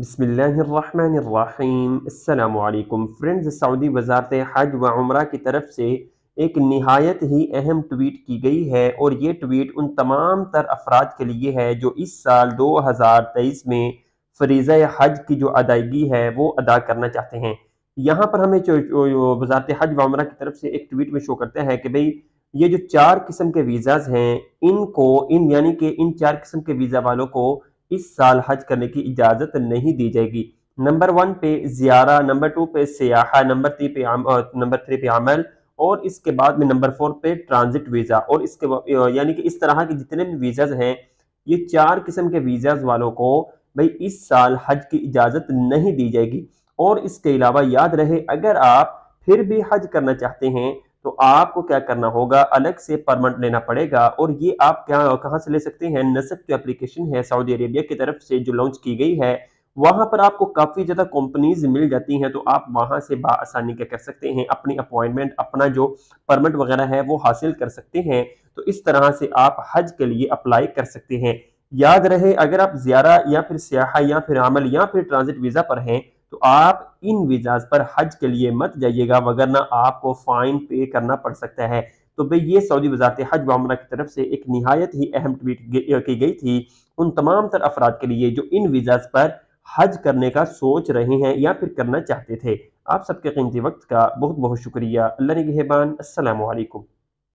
बसमीम् अल्लाम friends Saudi वजारत हज व उमरा की तरफ से एक नहायत ही अहम ट्वीट की गई है और ये ट्वीट उन तमाम तर अफराद के लिए है जो इस साल दो हज़ार तेईस में फरीज़ हज की जो अदायगी है वो अदा करना चाहते हैं यहाँ पर हमें वजारत हज व उमरा की तरफ से एक ट्वीट में शो करता है कि भाई ये जो चार किस्म के वीज़ाज़ हैं इनको इन यानी कि इन चार किस्म के वीज़ा वालों को इस साल हज करने की इजाज़त नहीं दी जाएगी नंबर वन पे ज़ियारा नंबर टू पे सियाहा नंबर थ्री पे नंबर थ्री पे अमल और इसके बाद में नंबर फोर पे ट्रांजिट वीज़ा और इसके यानी कि इस तरह के जितने भी वीज़ाज हैं ये चार किस्म के वीज़ाज वालों को भाई इस साल हज की इजाज़त नहीं दी जाएगी और इसके अलावा याद रहे अगर आप फिर भी हज करना चाहते हैं तो आपको क्या करना होगा अलग से परमिट लेना पड़ेगा और ये आप क्या कहाँ से ले सकते हैं नसब जो एप्लीकेशन है सऊदी अरेबिया की तरफ से जो लॉन्च की गई है वहाँ पर आपको काफ़ी ज़्यादा कंपनीज मिल जाती हैं तो आप वहाँ से बसानी क्या कर सकते हैं अपनी अपॉइंटमेंट अपना जो परमिट वगैरह है वो हासिल कर सकते हैं तो इस तरह से आप हज के लिए अप्लाई कर सकते हैं याद रहे अगर आप ज्यारा या फिर सियाह या फिर अमल या फिर ट्रांजिट वीज़ा पर हैं तो आप इन वीजा पर हज के लिए मत जाइएगा वगरना आपको फाइन पे करना पड़ सकता है तो भाई ये सऊदी वजारत हज मामला की तरफ से एक नहायत ही अहम ट्वीट की गई थी उन तमाम तर अफराद के लिए जो इन वीजाज पर हज करने का सोच रहे हैं या फिर करना चाहते थे आप सबके कीमती वक्त का बहुत बहुत शुक्रिया अल्लाह नगहबान असलकम